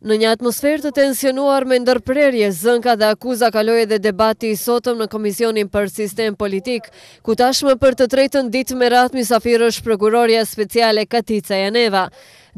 Në një atmosferë të tensionuar me ndërprerje, zënka dhe akuza kaloj edhe debati i sotëm në Komisionin për Sistem Politik, ku tashme për të tretën ditë me ratë misafirë është prokuroria speciale Katica Janeva.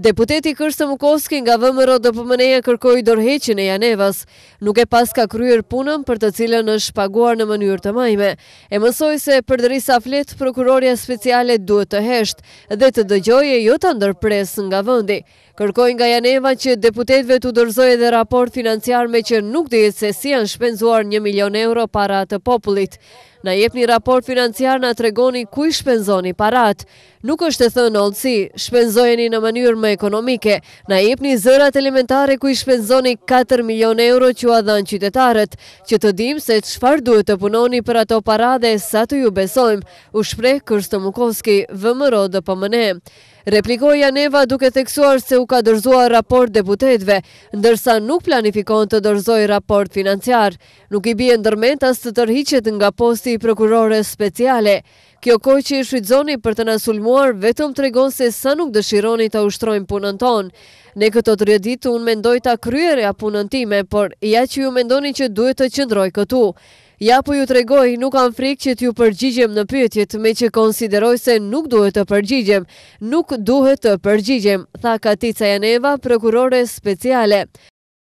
Deputeti Kërstë Mukoski nga vëmëro dhe pëmëneja kërkoj dorheqin e Janevas, nuk e pas ka kryer punën për të cilën është paguar në mënyrë të majme. E mësoj se për dëri sa flet, prokuroria speciale duhet të hesht dhe të dëgjoje jo të ndërpres nga vëndi. Kërkoj nga Janeva që deputetve të dorzoj edhe raport financiar me që nuk dhe se si janë shpenzuar një milion euro para të popullit. Na jep një raport financiar na tregoni ku i shpenzoni parat. Nuk është të thënë olëci, shpenzojeni në mënyrë më ekonomike. Na jep një zërat elementare ku i shpenzoni 4 milion euro që a dhanë qytetarët, që të dim se qëfar duhet të punoni për ato parade sa të ju besojmë, u shprej Kërstë Mukovski, vëmëro dhe pëmëne. Replikoja Neva duke theksuar se u ka dërzua raport deputetve, ndërsa nuk planifikon të dërzoj raport financiar. Nuk i bie ndërmenta së të tërhiqet nga posti i prokurore speciale. Kjo koj që i shvizoni për të nësulmuar vetëm të regon se sa nuk dëshironi të ushtrojmë punën tonë. Ne këto të rjedit unë mendoj të kryere a punën time, por ja që ju mendoni që duhet të qëndroj këtu. Ja po ju tregoj, nuk kam frikë që t'ju përgjigjem në pyetjet me që konsideroj se nuk duhet të përgjigjem. Nuk duhet të përgjigjem, tha Katica Janeva, prokurore speciale.